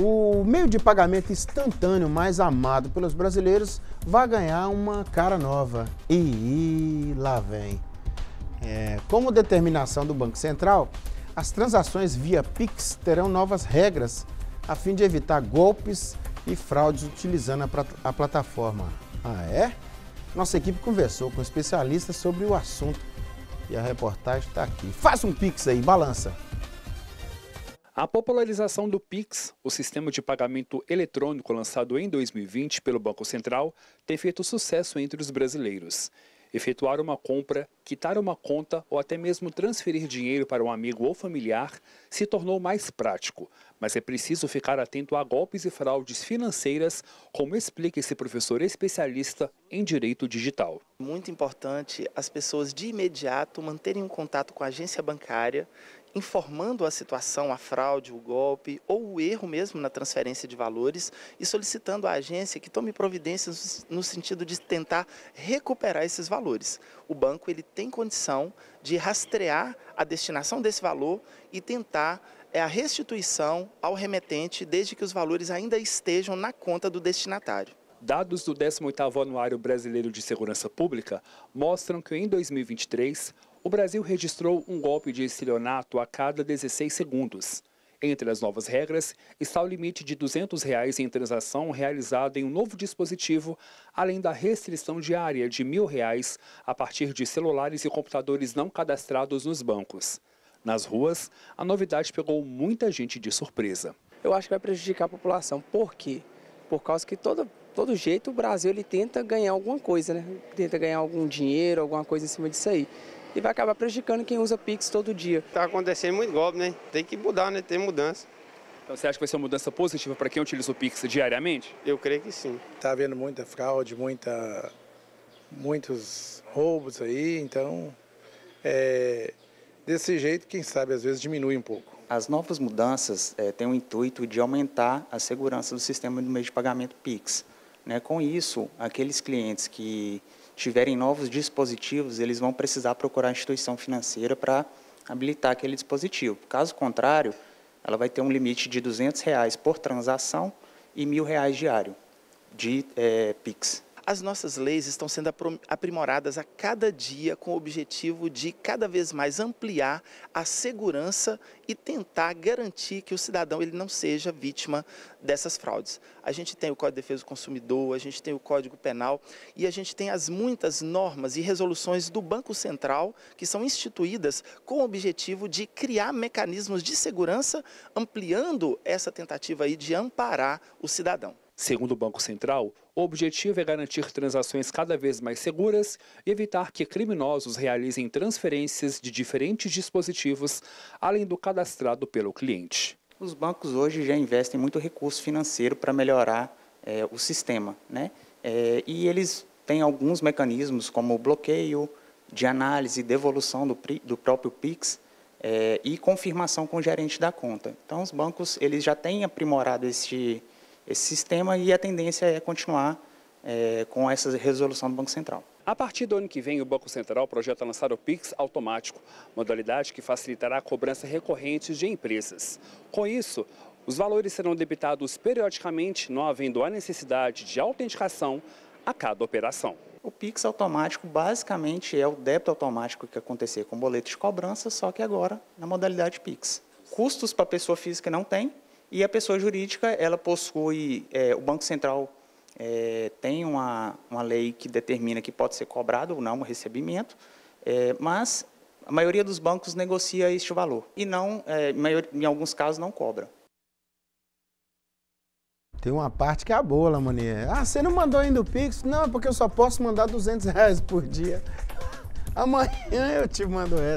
o meio de pagamento instantâneo mais amado pelos brasileiros vai ganhar uma cara nova. E, lá vem. É, como determinação do Banco Central, as transações via Pix terão novas regras a fim de evitar golpes e fraudes utilizando a, a plataforma. Ah, é? Nossa equipe conversou com especialistas sobre o assunto e a reportagem está aqui. Faça um Pix aí, balança! A popularização do Pix, o sistema de pagamento eletrônico lançado em 2020 pelo Banco Central, tem feito sucesso entre os brasileiros. Efetuar uma compra, quitar uma conta ou até mesmo transferir dinheiro para um amigo ou familiar se tornou mais prático, mas é preciso ficar atento a golpes e fraudes financeiras, como explica esse professor especialista em direito digital. Muito importante as pessoas de imediato manterem um contato com a agência bancária informando a situação, a fraude, o golpe ou o erro mesmo na transferência de valores e solicitando à agência que tome providências no sentido de tentar recuperar esses valores. O banco ele tem condição de rastrear a destinação desse valor e tentar é a restituição ao remetente desde que os valores ainda estejam na conta do destinatário. Dados do 18º Anuário Brasileiro de Segurança Pública mostram que em 2023 o Brasil registrou um golpe de estelionato a cada 16 segundos. Entre as novas regras está o limite de R$ 200 reais em transação realizada em um novo dispositivo, além da restrição diária de R$ 1.000 a partir de celulares e computadores não cadastrados nos bancos. Nas ruas, a novidade pegou muita gente de surpresa. Eu acho que vai prejudicar a população. Por quê? Por causa que todo, todo jeito o Brasil ele tenta ganhar alguma coisa, né? Tenta ganhar algum dinheiro, alguma coisa em cima disso aí e vai acabar prejudicando quem usa Pix todo dia. Está acontecendo muito golpe, né? Tem que mudar, né? Tem mudança. Então você acha que vai ser uma mudança positiva para quem utiliza o Pix diariamente? Eu creio que sim. Está havendo muita fraude, muita, muitos roubos aí, então é, desse jeito, quem sabe, às vezes diminui um pouco. As novas mudanças é, têm o intuito de aumentar a segurança do sistema do meio de pagamento PIX. Né? Com isso, aqueles clientes que tiverem novos dispositivos, eles vão precisar procurar a instituição financeira para habilitar aquele dispositivo. Caso contrário, ela vai ter um limite de R$ 200 reais por transação e R$ 1.000 diário de é, PIX. As nossas leis estão sendo aprimoradas a cada dia com o objetivo de cada vez mais ampliar a segurança e tentar garantir que o cidadão ele não seja vítima dessas fraudes. A gente tem o Código de Defesa do Consumidor, a gente tem o Código Penal e a gente tem as muitas normas e resoluções do Banco Central que são instituídas com o objetivo de criar mecanismos de segurança, ampliando essa tentativa aí de amparar o cidadão. Segundo o Banco Central, o objetivo é garantir transações cada vez mais seguras e evitar que criminosos realizem transferências de diferentes dispositivos, além do cadastrado pelo cliente. Os bancos hoje já investem muito recurso financeiro para melhorar é, o sistema, né? É, e eles têm alguns mecanismos como o bloqueio, de análise e devolução do, do próprio PIX é, e confirmação com o gerente da conta. Então, os bancos eles já têm aprimorado este esse sistema e a tendência é continuar é, com essa resolução do Banco Central. A partir do ano que vem, o Banco Central projeta lançar o PIX automático, modalidade que facilitará a cobrança recorrente de empresas. Com isso, os valores serão debitados periodicamente, não havendo a necessidade de autenticação a cada operação. O PIX automático basicamente é o débito automático que acontecer com boleto de cobrança, só que agora na modalidade PIX. Custos para a pessoa física não tem, e a pessoa jurídica, ela possui, é, o Banco Central é, tem uma, uma lei que determina que pode ser cobrado ou não o recebimento, é, mas a maioria dos bancos negocia este valor e não, é, em alguns casos, não cobra. Tem uma parte que é a bola, mané. Ah, você não mandou ainda o Pix? Não, é porque eu só posso mandar 200 reais por dia. Amanhã eu te mando essa.